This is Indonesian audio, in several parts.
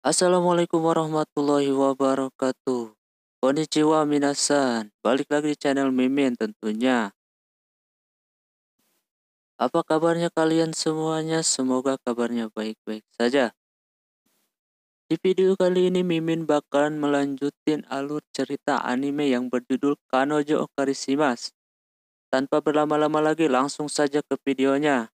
Assalamualaikum warahmatullahi wabarakatuh. Konnichiwa minasan. Balik lagi di channel Mimin tentunya. Apa kabarnya kalian semuanya? Semoga kabarnya baik-baik saja. Di video kali ini Mimin bakalan melanjutin alur cerita anime yang berjudul Kanojo Okarishimas. Tanpa berlama-lama lagi langsung saja ke videonya.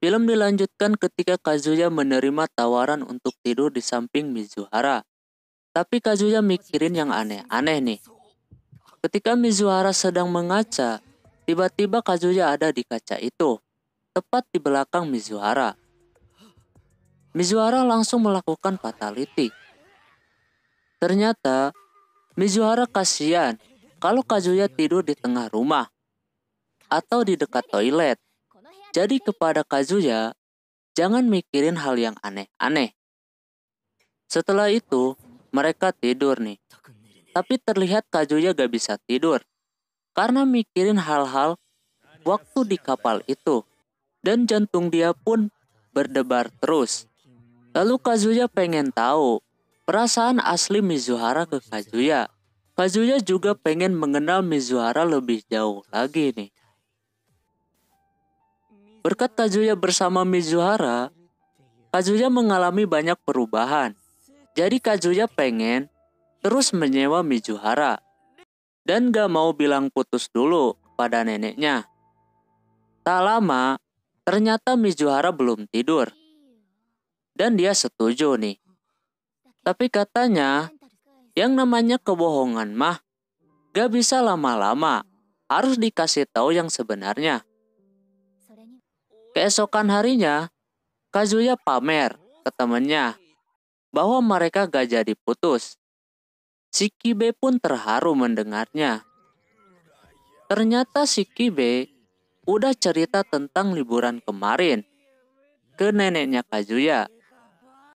Film dilanjutkan ketika Kazuya menerima tawaran untuk tidur di samping Mizuhara. Tapi Kazuya mikirin yang aneh-aneh nih. Ketika Mizuhara sedang mengaca, tiba-tiba Kazuya ada di kaca itu, tepat di belakang Mizuhara. Mizuhara langsung melakukan fatality. Ternyata, Mizuhara kasihan kalau Kazuya tidur di tengah rumah atau di dekat toilet. Jadi kepada Kazuya, jangan mikirin hal yang aneh-aneh. Setelah itu, mereka tidur nih. Tapi terlihat Kazuya gak bisa tidur. Karena mikirin hal-hal waktu di kapal itu. Dan jantung dia pun berdebar terus. Lalu Kazuya pengen tahu perasaan asli Mizuhara ke Kazuya. Kazuya juga pengen mengenal Mizuhara lebih jauh lagi nih. Berkat Kazuya bersama Mizuhara, Kazuya mengalami banyak perubahan. Jadi Kazuya pengen terus menyewa Mizuhara. Dan gak mau bilang putus dulu kepada neneknya. Tak lama, ternyata Mizuhara belum tidur. Dan dia setuju nih. Tapi katanya, yang namanya kebohongan mah gak bisa lama-lama. Harus dikasih tahu yang sebenarnya. Keesokan harinya, Kazuya pamer ke temannya bahwa mereka gak jadi putus. Si Kibe pun terharu mendengarnya. Ternyata si Kibe udah cerita tentang liburan kemarin ke neneknya Kazuya.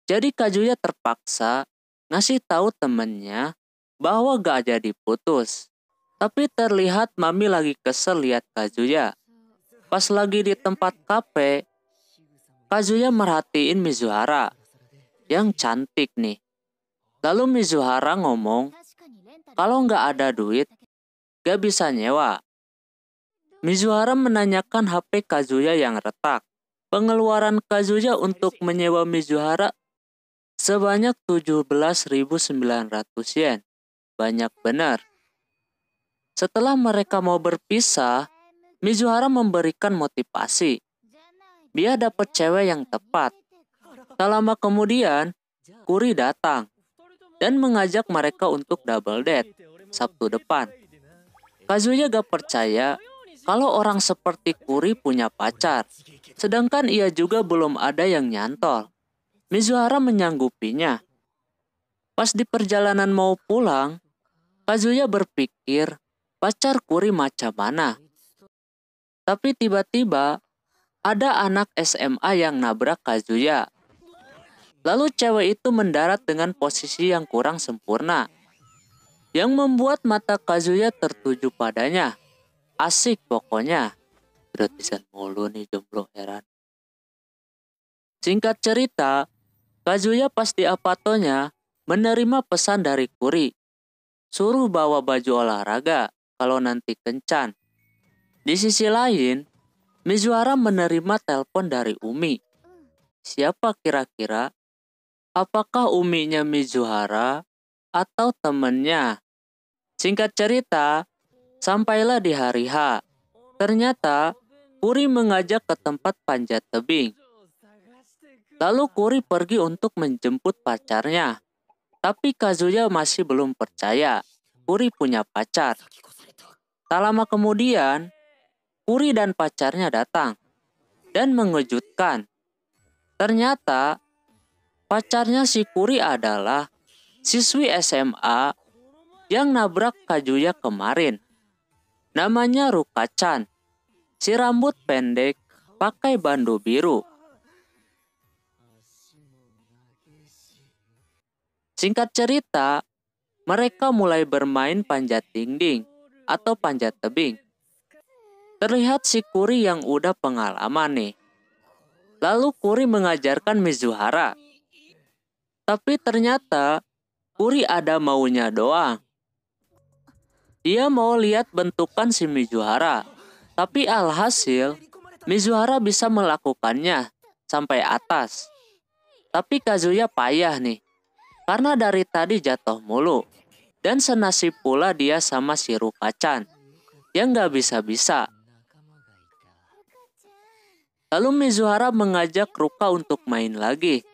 Jadi Kazuya terpaksa ngasih tahu temennya bahwa gak jadi putus. Tapi terlihat Mami lagi kesel lihat Kazuya. Pas lagi di tempat kafe, Kazuya merhatiin Mizuhara yang cantik nih. Lalu Mizuhara ngomong, kalau nggak ada duit, nggak bisa nyewa. Mizuhara menanyakan HP Kazuya yang retak. Pengeluaran Kazuya untuk menyewa Mizuhara sebanyak 17.900 yen. Banyak benar. Setelah mereka mau berpisah, Mizuhara memberikan motivasi. Dia dapat cewek yang tepat. Tak lama kemudian, Kuri datang dan mengajak mereka untuk double date Sabtu depan. Kazuya gak percaya kalau orang seperti Kuri punya pacar, sedangkan ia juga belum ada yang nyantol. Mizuhara menyanggupinya. Pas di perjalanan mau pulang, Kazuya berpikir pacar Kuri macam mana. Tapi tiba-tiba ada anak SMA yang nabrak Kazuya. Lalu cewek itu mendarat dengan posisi yang kurang sempurna. Yang membuat mata Kazuya tertuju padanya. Asik pokoknya. Gratisan mulu nih jomblo heran. Singkat cerita, Kazuya pasti apatonya menerima pesan dari Kuri. Suruh bawa baju olahraga kalau nanti kencan. Di sisi lain, Mizuara menerima telepon dari Umi. Siapa kira-kira? Apakah uminya Mizuhara atau temennya? Singkat cerita, sampailah di hari H. Ternyata, Kuri mengajak ke tempat panjat tebing. Lalu Kuri pergi untuk menjemput pacarnya. Tapi Kazuya masih belum percaya Kuri punya pacar. Tak lama kemudian, Kuri dan pacarnya datang dan mengejutkan. Ternyata pacarnya si Kuri adalah siswi SMA yang nabrak Kajuya kemarin. Namanya Rukacan. Si rambut pendek pakai bando biru. Singkat cerita, mereka mulai bermain panjat dinding atau panjat tebing. Terlihat si Kuri yang udah pengalaman nih. Lalu Kuri mengajarkan Mizuhara. Tapi ternyata Kuri ada maunya doang. Dia mau lihat bentukan si Mizuhara. Tapi alhasil, Mizuhara bisa melakukannya sampai atas. Tapi Kazuya payah nih. Karena dari tadi jatuh mulu. Dan senasib pula dia sama si Rukacan. Yang gak bisa-bisa. Lalu Mizuhara mengajak Ruka untuk main lagi.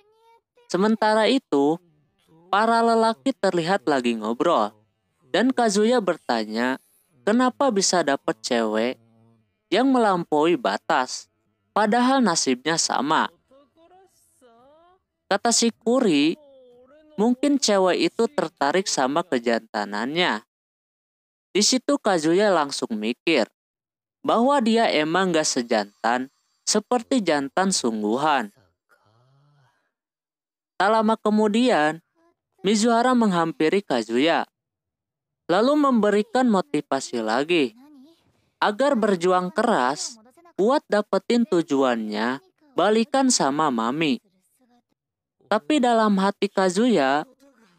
Sementara itu, para lelaki terlihat lagi ngobrol. Dan Kazuya bertanya, kenapa bisa dapat cewek yang melampaui batas, padahal nasibnya sama. Kata si Kuri, mungkin cewek itu tertarik sama kejantanannya. Di situ Kazuya langsung mikir, bahwa dia emang gak sejantan seperti jantan sungguhan. Tak lama kemudian, Mizuhara menghampiri Kazuya, lalu memberikan motivasi lagi agar berjuang keras buat dapetin tujuannya balikan sama Mami. Tapi dalam hati Kazuya,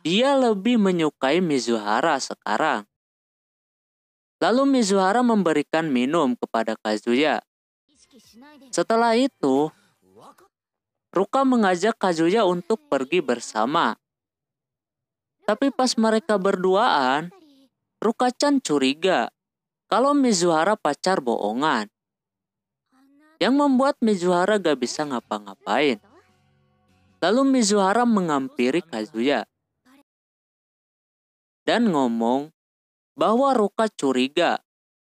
dia lebih menyukai Mizuhara sekarang. Lalu Mizuhara memberikan minum kepada Kazuya. Setelah itu, Ruka mengajak Kazuya untuk pergi bersama. Tapi pas mereka berduaan, Ruka-chan curiga kalau Mizuhara pacar bohongan. Yang membuat Mizuhara gak bisa ngapa-ngapain. Lalu Mizuhara mengampiri Kazuya. Dan ngomong bahwa Ruka curiga,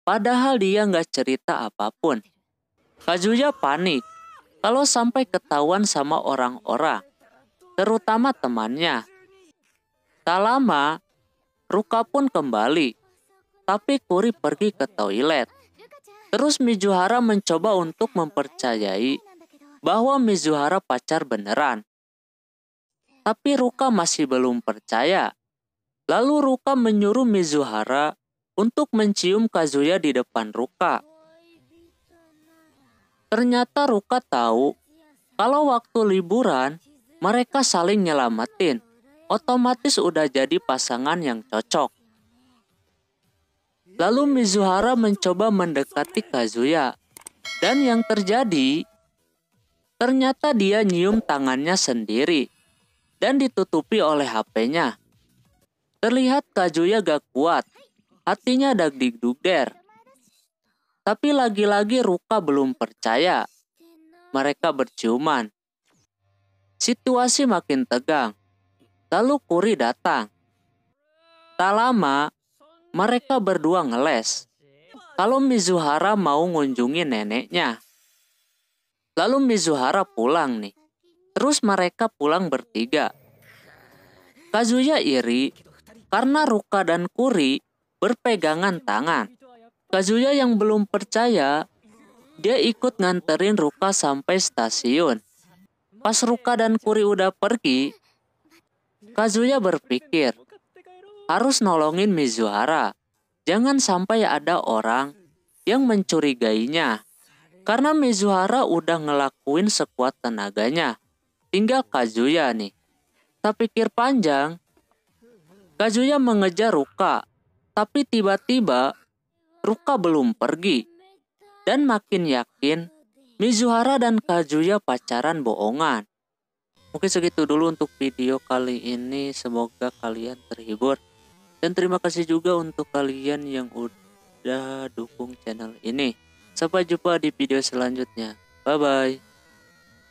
padahal dia gak cerita apapun. Kazuya panik kalau sampai ketahuan sama orang-orang, terutama temannya. Tak lama, Ruka pun kembali, tapi Kuri pergi ke toilet. Terus Mizuhara mencoba untuk mempercayai bahwa Mizuhara pacar beneran. Tapi Ruka masih belum percaya. Lalu Ruka menyuruh Mizuhara untuk mencium Kazuya di depan Ruka. Ternyata Ruka tahu kalau waktu liburan mereka saling nyelamatin. Otomatis udah jadi pasangan yang cocok. Lalu Mizuhara mencoba mendekati Kazuya. Dan yang terjadi, ternyata dia nyium tangannya sendiri dan ditutupi oleh HP-nya. Terlihat Kazuya gak kuat, hatinya dagdik duger tapi lagi-lagi Ruka belum percaya. Mereka berciuman. Situasi makin tegang. Lalu Kuri datang. Tak lama, mereka berdua ngeles. Kalau Mizuhara mau ngunjungi neneknya. Lalu Mizuhara pulang nih. Terus mereka pulang bertiga. Kazuya iri karena Ruka dan Kuri berpegangan tangan. Kazuya yang belum percaya, dia ikut nganterin Ruka sampai stasiun. Pas Ruka dan Kuri udah pergi, Kazuya berpikir, harus nolongin Mizuhara. Jangan sampai ada orang yang mencurigainya. Karena Mizuhara udah ngelakuin sekuat tenaganya. Tinggal Kazuya nih. Tapi pikir panjang, Kazuya mengejar Ruka. Tapi tiba-tiba Ruka belum pergi. Dan makin yakin, Mizuhara dan Kazuya pacaran bohongan. Mungkin segitu dulu untuk video kali ini. Semoga kalian terhibur. Dan terima kasih juga untuk kalian yang udah dukung channel ini. Sampai jumpa di video selanjutnya. Bye-bye.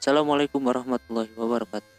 Assalamualaikum warahmatullahi wabarakatuh.